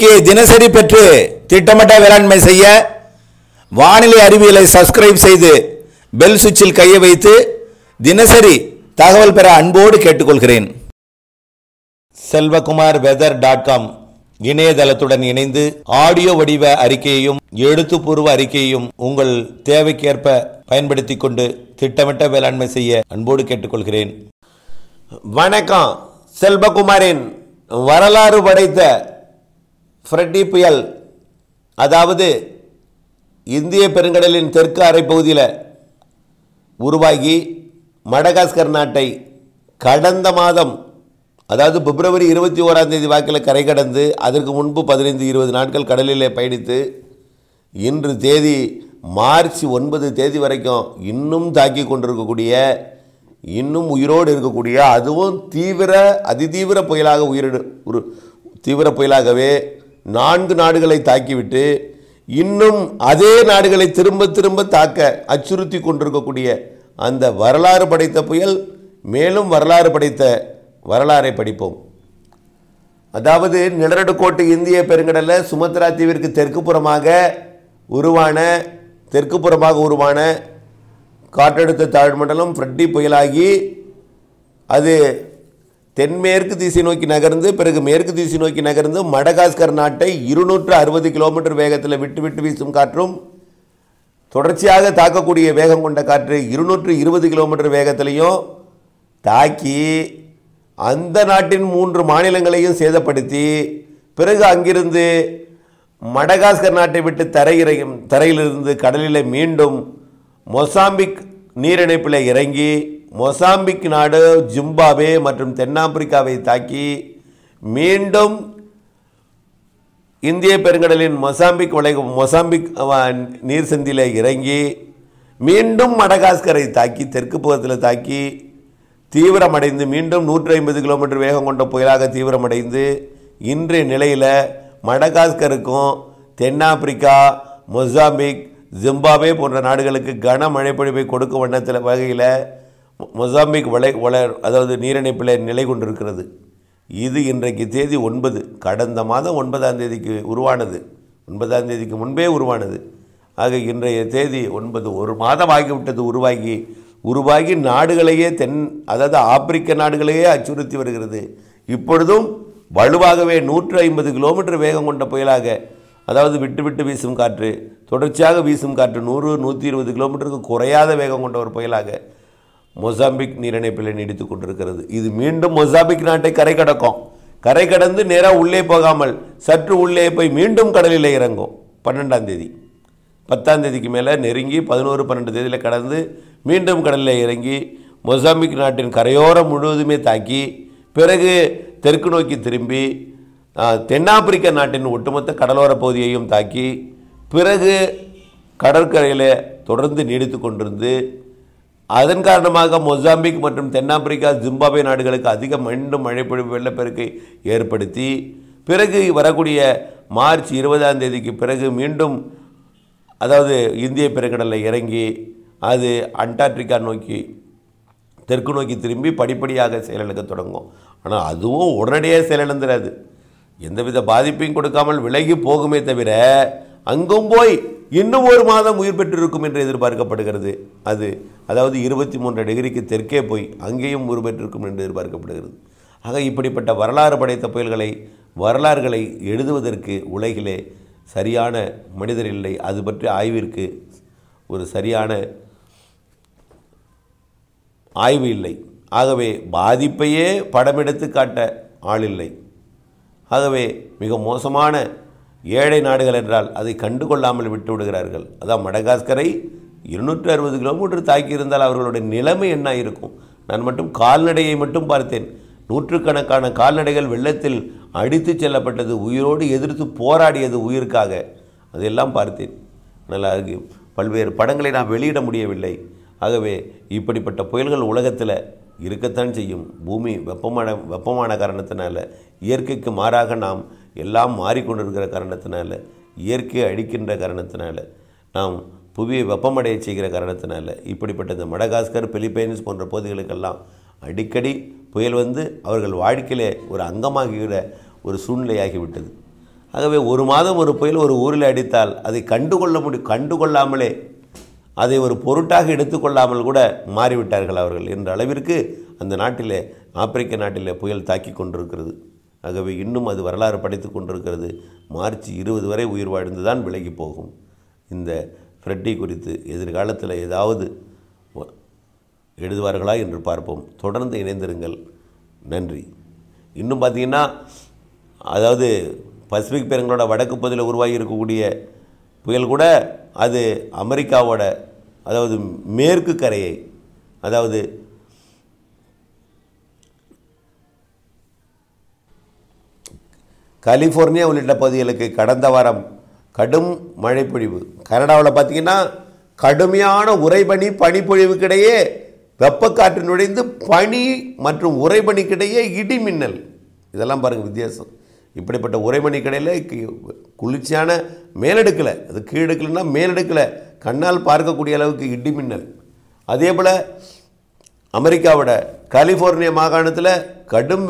செய்திக்கு தினசரி பெற்று திட்டமிட்ட வேளாண்மை செய்ய வானிலை அறிவியலை சப்ஸ்கிரைப் செய்து பெல் சுவிட்சில் கையை வைத்து தினசரி தகவல் பெற அன்போடு கேட்டுக்கொள்கிறேன் செல்வகுமார் வெதர் டாட் காம் இணையதளத்துடன் இணைந்து ஆடியோ வடிவ அறிக்கையையும் எழுத்துப்பூர்வ அறிக்கையையும் உங்கள் தேவைக்கேற்ப பயன்படுத்தி கொண்டு திட்டமிட்ட வேளாண்மை செய்ய அன்போடு கேட்டுக்கொள்கிறேன் வணக்கம் செல்வகுமாரின் வரலாறு படைத்த ஃப்ரெட்டி புயல் அதாவது இந்திய பெருங்கடலின் தெற்கு அரைப்பகுதியில் உருவாகி மடகாஸ்கர் நாட்டை கடந்த மாதம் அதாவது பிப்ரவரி இருபத்தி ஓராம் தேதி வாக்கில் கரை கடந்து அதற்கு முன்பு பதினைந்து இருபது நாட்கள் கடலிலே பயணித்து இன்று தேதி மார்ச் ஒன்பது தேதி வரைக்கும் இன்னும் தாக்கி கொண்டிருக்கக்கூடிய இன்னும் உயிரோடு இருக்கக்கூடிய அதுவும் தீவிர அதிதீவிர புயலாக உயிரிடு ஒரு தீவிர புயலாகவே நான்கு நாடுகளை தாக்கிவிட்டு இன்னும் அதே நாடுகளை திரும்ப திரும்ப தாக்க அச்சுறுத்தி கொண்டிருக்கக்கூடிய அந்த வரலாறு படைத்த புயல் மேலும் வரலாறு படைத்த வரலாறை படிப்போம் அதாவது நிலநடுக்கோட்டு இந்திய பெருங்கடலில் சுமத்ரா தீவிற்கு தெற்கு புறமாக உருவான தெற்கு புறமாக உருவான காற்றழுத்த தாழ்மண்டலம் ஃப்ரெட்டி புயலாகி அது தென்மேற்கு திசை நோக்கி நகர்ந்து பிறகு மேற்கு திசை நோக்கி நகர்ந்து மடகாஸ்கர் நாட்டை இருநூற்று அறுபது கிலோமீட்டர் வேகத்தில் விட்டு விட்டு வீசும் காற்றும் தொடர்ச்சியாக தாக்கக்கூடிய வேகம் கொண்ட காற்று இருநூற்று இருபது கிலோமீட்டர் வேகத்திலையும் தாக்கி அந்த நாட்டின் மூன்று மாநிலங்களையும் சேதப்படுத்தி பிறகு அங்கிருந்து மடகாஸ்கர் நாட்டை விட்டு தரையிறையும் தரையிலிருந்து கடலில் மீண்டும் மொசாம்பிக் நீரிணைப்பில் இறங்கி மொசாம்பிக் நாடு ஜிம்பாவே மற்றும் தென்னாப்பிரிக்காவை தாக்கி மீண்டும் இந்திய பெருங்கடலின் மொசாம்பிக் வளை மொசாம்பிக் நீர் சந்தியில் இறங்கி மீண்டும் மடகாஸ்கரை தாக்கி தெற்கு புகத்தில் தாக்கி தீவிரமடைந்து மீண்டும் நூற்றி ஐம்பது கிலோமீட்டர் வேகம் கொண்ட புயலாக தீவிரமடைந்து இன்றைய நிலையில் மடகாஸ்கருக்கும் தென்னாப்பிரிக்கா மொசாம்பிக் ஜிம்பாவே போன்ற நாடுகளுக்கு கன மழைப்பொழிவை கொடுக்கும் வண்ணத்தில் வகையில் மொசாம்பிக் வளை வளர் அதாவது நீரிணைப்பில் நிலை கொண்டிருக்கிறது இது இன்றைக்கு தேதி ஒன்பது கடந்த மாதம் ஒன்பதாம் தேதிக்கு உருவானது ஒன்பதாம் தேதிக்கு முன்பே உருவானது ஆக இன்றைய தேதி ஒன்பது ஒரு மாதம் ஆகிவிட்டது உருவாகி உருவாகி நாடுகளையே தென் அதாவது ஆப்பிரிக்க நாடுகளையே அச்சுறுத்தி வருகிறது இப்பொழுதும் வலுவாகவே நூற்று ஐம்பது கிலோமீட்டர் வேகம் கொண்ட புயலாக அதாவது விட்டு விட்டு வீசும் காற்று தொடர்ச்சியாக வீசும் காற்று நூறு நூற்றி இருபது கிலோமீட்டருக்கு குறையாத வேகம் கொண்ட ஒரு புயலாக மொசாம்பிக் நீரிணைப்பில் நீடித்துக் கொண்டிருக்கிறது இது மீண்டும் மொசாம்பிக் நாட்டை கரை கடக்கும் கரை கடந்து நேராக உள்ளே போகாமல் சற்று உள்ளே போய் மீண்டும் கடலில் இறங்கும் பன்னெண்டாம் தேதி பத்தாம் தேதிக்கு மேலே நெருங்கி பதினோரு பன்னெண்டு தேதியில் கடந்து மீண்டும் கடலில் இறங்கி மொசாம்பிக் நாட்டின் கரையோரம் முழுவதுமே தாக்கி பிறகு தெற்கு நோக்கி திரும்பி தென்னாப்பிரிக்க நாட்டின் ஒட்டுமொத்த கடலோர பகுதியையும் தாக்கி பிறகு கடற்கரையில் தொடர்ந்து நீடித்து கொண்டிருந்து அதன் காரணமாக மொசாம்பிக் மற்றும் தென்னாப்பிரிக்கா ஜிம்பாபே நாடுகளுக்கு அதிக மீண்டும் மழைப்பொழிவு வெள்ளப்பெருக்கை ஏற்படுத்தி பிறகு வரக்கூடிய மார்ச் இருபதாம் தேதிக்கு பிறகு மீண்டும் அதாவது இந்திய பெருங்கடலில் இறங்கி அது அண்டார்டிகா நோக்கி தெற்கு நோக்கி திரும்பி படிப்படியாக செயலிழக்க தொடங்கும் ஆனால் அதுவும் உடனடியாக செயலிழந்துடாது எந்தவித பாதிப்பையும் கொடுக்காமல் விலகி போகுமே தவிர அங்கும் போய் இன்னும் ஒரு மாதம் உயிர் பெற்றிருக்கும் என்று எதிர்பார்க்கப்படுகிறது அது அதாவது இருபத்தி மூன்று டிகிரிக்கு தெற்கே போய் அங்கேயும் உயிர் பெற்றிருக்கும் என்று எதிர்பார்க்கப்படுகிறது ஆக இப்படிப்பட்ட வரலாறு படைத்த புயல்களை வரலாறுகளை எழுதுவதற்கு உலகிலே சரியான மனிதர் இல்லை அது பற்றி ஆய்விற்கு ஒரு சரியான ஆய்வு இல்லை ஆகவே பாதிப்பையே படமெடுத்து காட்ட ஆள் இல்லை ஆகவே மிக மோசமான ஏழை நாடுகள் என்றால் அதை கண்டுகொள்ளாமல் விட்டு விடுகிறார்கள் அதான் மடகாஸ்கரை இருநூற்றி அறுபது கிலோமீட்டர் தாக்கியிருந்தால் அவர்களுடைய நிலைமை என்ன இருக்கும் நான் மட்டும் கால்நடையை மட்டும் பார்த்தேன் நூற்றுக்கணக்கான கால்நடைகள் வெள்ளத்தில் அடித்து செல்லப்பட்டது உயிரோடு எதிர்த்து போராடியது உயிருக்காக அதையெல்லாம் பார்த்தேன் நல்லா பல்வேறு படங்களை நான் வெளியிட முடியவில்லை ஆகவே இப்படிப்பட்ட புயல்கள் உலகத்தில் இருக்கத்தான் செய்யும் பூமி வெப்பமான வெப்பமான காரணத்தினால இயற்கைக்கு மாறாக நாம் எல்லாம் மாறிக்கொண்டிருக்கிற காரணத்தினால இயற்கையை அழிக்கின்ற காரணத்தினால நாம் புவியை வெப்பமடைய செய்கிற காரணத்தினால இப்படிப்பட்ட இந்த மடகாஸ்கர் பிலிப்பைன்ஸ் போன்ற பகுதிகளுக்கெல்லாம் அடிக்கடி புயல் வந்து அவர்கள் வாழ்க்கையிலே ஒரு அங்கமாகிற ஒரு சூழ்நிலையாகிவிட்டது ஆகவே ஒரு மாதம் ஒரு புயல் ஒரு ஊரில் அடித்தால் அதை கண்டுகொள்ள முடியும் கண்டுகொள்ளாமலே அதை ஒரு பொருட்டாக எடுத்துக்கொள்ளாமல் கூட மாறிவிட்டார்கள் அவர்கள் என்ற அளவிற்கு அந்த நாட்டிலே ஆப்பிரிக்க நாட்டிலே புயல் தாக்கி கொண்டிருக்கிறது ஆகவே இன்னும் அது வரலாறு படைத்து கொண்டிருக்கிறது மார்ச் இருபது வரை உயிர் வாழ்ந்துதான் விலகி போகும் இந்த ஃப்ரெட்டி குறித்து எதிர்காலத்தில் ஏதாவது எழுதுவார்களா என்று பார்ப்போம் தொடர்ந்து இணைந்திருங்கள் நன்றி இன்னும் பார்த்திங்கன்னா அதாவது பசிபிக் பேரங்களோட வடக்கு பகுதியில் உருவாகி இருக்கக்கூடிய புயல் கூட அது அமெரிக்காவோட அதாவது மேற்கு கரையை அதாவது கலிஃபோர்னியா உள்ளிட்ட பகுதிகளுக்கு கடந்த வாரம் கடும் மழைப்பொழிவு கனடாவில் பார்த்திங்கன்னா கடுமையான உறைபனி பனிப்பொழிவுக்கிடையே வெப்பக்காற்று நுழைந்து பனி மற்றும் உறைபனிக்கிடையே இடி மின்னல் இதெல்லாம் பாருங்கள் வித்தியாசம் இப்படிப்பட்ட கடையில் குளிர்ச்சியான மேலெடுக்கலை அது கீழெடுக்கலைன்னா மேலெடுக்கலை கண்ணால் பார்க்கக்கூடிய அளவுக்கு இடி மின்னல் அதே போல் அமெரிக்காவோட கலிஃபோர்னியா மாகாணத்தில் கடும்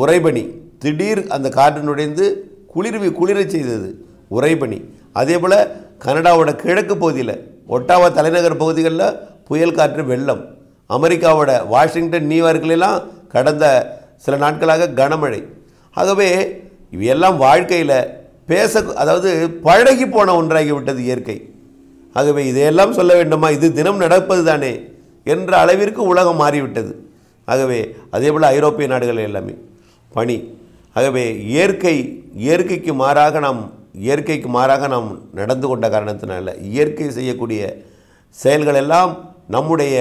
உறைபனி திடீர் அந்த காற்று நுழைந்து குளிர்வி குளிர செய்தது உறைபனி அதே போல் கனடாவோட கிழக்கு பகுதியில் ஒட்டாவா தலைநகர் பகுதிகளில் புயல் காற்று வெள்ளம் அமெரிக்காவோட வாஷிங்டன் நியூயார்க்லாம் கடந்த சில நாட்களாக கனமழை ஆகவே இவையெல்லாம் வாழ்க்கையில் பேச அதாவது பழகி போன ஒன்றாகி விட்டது இயற்கை ஆகவே இதையெல்லாம் சொல்ல வேண்டுமா இது தினம் நடப்பது தானே என்ற அளவிற்கு உலகம் மாறிவிட்டது ஆகவே அதே போல் ஐரோப்பிய நாடுகள் எல்லாமே பனி ஆகவே இயற்கை இயற்கைக்கு மாறாக நாம் இயற்கைக்கு மாறாக நாம் நடந்து கொண்ட காரணத்தினால இயற்கை செய்யக்கூடிய செயல்களெல்லாம் நம்முடைய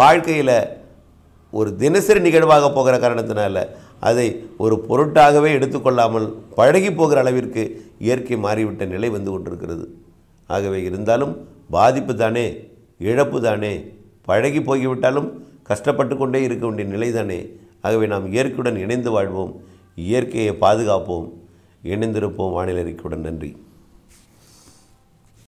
வாழ்க்கையில் ஒரு தினசரி நிகழ்வாக போகிற காரணத்தினால அதை ஒரு பொருட்டாகவே எடுத்துக்கொள்ளாமல் பழகி போகிற அளவிற்கு இயற்கை மாறிவிட்ட நிலை வந்து கொண்டிருக்கிறது ஆகவே இருந்தாலும் பாதிப்பு தானே இழப்பு தானே பழகி போகிவிட்டாலும் கஷ்டப்பட்டு கொண்டே இருக்க வேண்டிய நிலை தானே ஆகவே நாம் இயற்கையுடன் இணைந்து வாழ்வோம் இயற்கையை பாதுகாப்போம் இணைந்திருப்போம் வானிலறிக்கையுடன் நன்றி